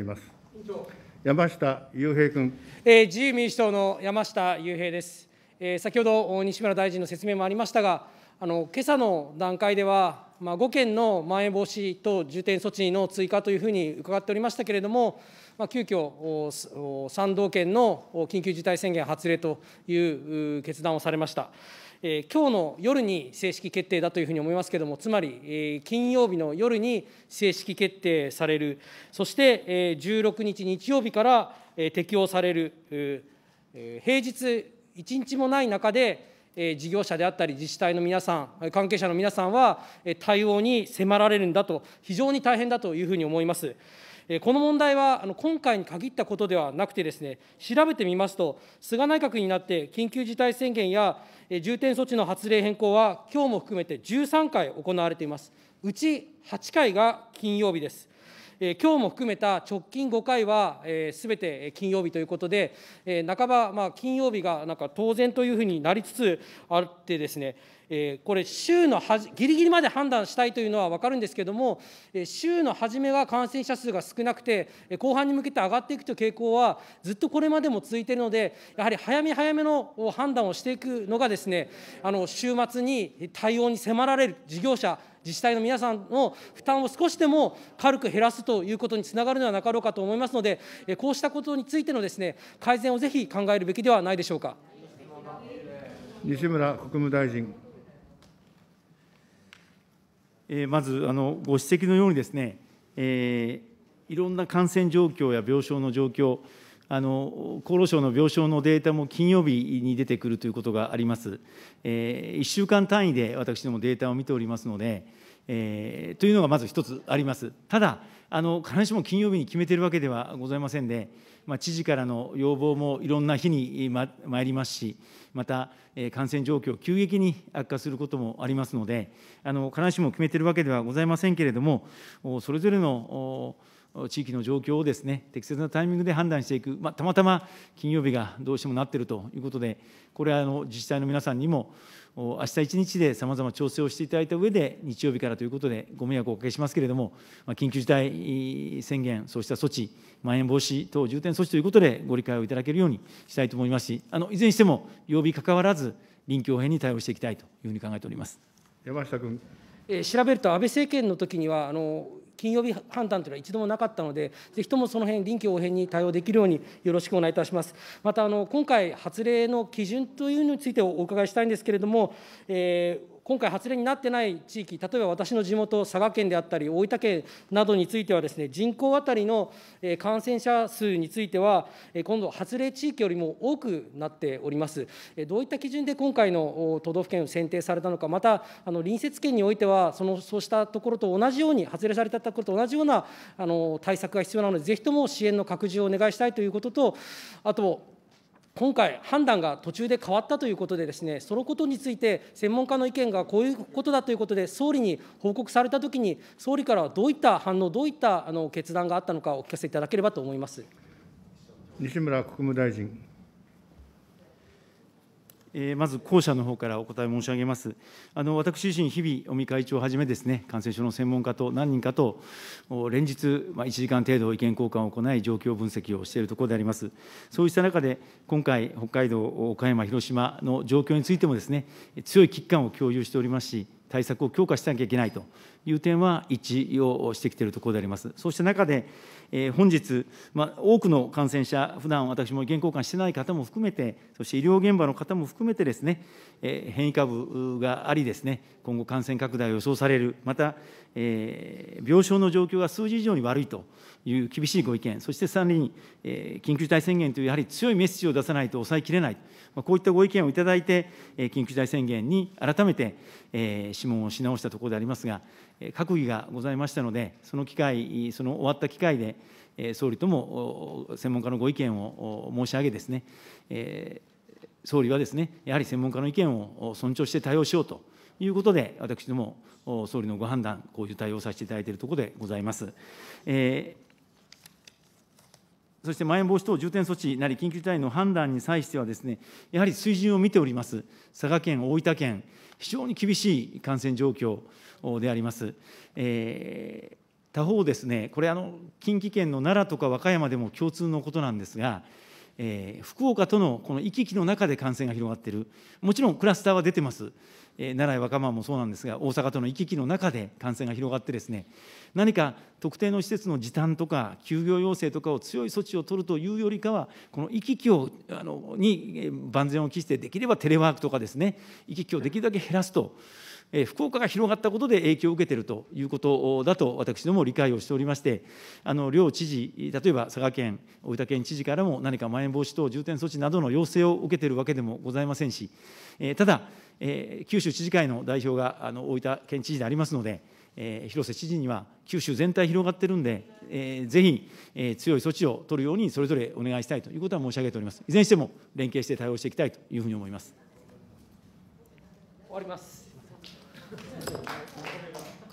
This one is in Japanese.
います。山下雄平君、えー、自由民主党の山下雄平です、えー、先ほど西村大臣の説明もありましたが、あの今朝の段階では、まあ、5県のまん延防止等重点措置の追加というふうに伺っておりましたけれども、まあ、急遽3道県の緊急事態宣言発令という決断をされました。今日の夜に正式決定だというふうに思いますけれども、つまり、金曜日の夜に正式決定される、そして、16日日曜日から、適用される、平日1日もない中で、事業者であったり、自治体の皆さん、関係者の皆さんは、対応に迫られるんだと、非常に大変だというふうに思います。この問題は今回に限ったことではなくてですね、調べてみますと、菅内閣になって緊急事態宣言や重点措置の発令変更は、きょうも含めて13回行われています。うち8回が金曜日です。今日も含めた直近5回は、す、べ、て金曜日ということで、半ば、金曜日がなんか当然というふうになりつつあってですね、えこれ、週のはじギリギリまで判断したいというのは分かるんですけれども、え週の初めは感染者数が少なくて、後半に向けて上がっていくという傾向は、ずっとこれまでも続いているので、やはり早め早めの判断をしていくのがです、ね、あの週末に対応に迫られる事業者、自治体の皆さんの負担を少しでも軽く減らすということにつながるのではなかろうかと思いますので、こうしたことについてのです、ね、改善をぜひ考えるべきではないでしょうか。西村国務大臣。まずあのご指摘のようにですね、えいろんな感染状況や病床の状況、あの厚労省の病床のデータも金曜日に出てくるということがあります。えー、1週間単位で私どもデータを見ておりますので、えー、というのがまず一つあります。ただ、あの必ずしも金曜日に決めているわけではございませんで、まあ、知事からの要望もいろんな日にま参りますし、また、えー、感染状況、急激に悪化することもありますので、あの必ずしも決めているわけではございませんけれども、それぞれの地域の状況をですね適切なタイミングで判断していく、まあ、たまたま金曜日がどうしてもなっているということで、これはあの自治体の皆さんにも、明日一日でさまざま調整をしていただいた上で、日曜日からということで、ご迷惑をおかけしますけれども、まあ、緊急事態宣言、そうした措置、まん延防止等重点措置ということで、ご理解をいただけるようにしたいと思いますし、あのいずれにしても、曜日かかわらず、臨機応変に対応していきたいというふうに考えております山下君。調べると安倍政権の時にはあの金曜日判断というのは一度もなかったので、ぜひともその辺臨機応変に対応できるようによろしくお願いいたします。またあの今回、発令の基準というのについてお伺いしたいんですけれども、えー今回発令になってない地域、例えば私の地元、佐賀県であったり、大分県などについてはです、ね、人口当たりの感染者数については、今度、発令地域よりも多くなっております。どういった基準で今回の都道府県を選定されたのか、またあの隣接県においてはその、そうしたところと同じように、発令されたところと同じようなあの対策が必要なので、ぜひとも支援の拡充をお願いしたいということと、あと、今回、判断が途中で変わったということでです、ね、そのことについて、専門家の意見がこういうことだということで、総理に報告されたときに、総理からはどういった反応、どういったあの決断があったのか、お聞かせいただければと思います西村国務大臣。まず後者の方からお答え申し上げます。あの私自身、日々、尾身会長をはじめですね、感染症の専門家と何人かと、連日、1時間程度意見交換を行い、状況分析をしているところであります。そうした中で、今回、北海道、岡山、広島の状況についてもですね、強い危機感を共有しておりますし、対策を強化しなきゃいけないという点は一致をしてきているところであります。そうした中で、えー、本日、まあ、多くの感染者、普段私も意見交換していない方も含めて、そして医療現場の方も含めてですね、えー、変異株がありですね、今後感染拡大を予想される、また、えー、病床の状況が数字以上に悪いという厳しいご意見、そしてさらに、えー、緊急事態宣言というやはり強いメッセージを出さないと抑えきれない、まあ、こういったご意見をいただいて、緊急事態宣言に改めて、えー、諮問をし直したところでありますが、閣議がございましたので、その機会、その終わった機会で、総理とも専門家のご意見を申し上げですね、総理はですね、やはり専門家の意見を尊重して対応しようということで、私ども、総理のご判断、こういう対応をさせていただいているところでございます。えーそしてまん延防止等重点措置なり緊急事態の判断に際してはですね、やはり水準を見ております、佐賀県、大分県、非常に厳しい感染状況であります。えー他方ですね、これあの、近畿圏の奈良とか和歌山でも共通のことなんですが、えー、福岡とのこの行き来の中で感染が広がっている、もちろんクラスターは出てます、えー、奈良や若間もそうなんですが、大阪との行き来の中で感染が広がって、ですね何か特定の施設の時短とか、休業要請とかを強い措置を取るというよりかは、この行き来をあのに万全を期して、できればテレワークとかですね、行き来をできるだけ減らすと。福岡が広がったことで影響を受けているということだと、私ども理解をしておりまして、両知事、例えば佐賀県、大分県知事からも、何かまん延防止等重点措置などの要請を受けているわけでもございませんし、ただ、九州知事会の代表が大分県知事でありますので、広瀬知事には九州全体広がってるんで、えぜひ、え強い措置を取るようにそれぞれお願いしたいということは申し上げております。いずれにしても連携して対応していきたいというふうに思います。終わります。Thank you.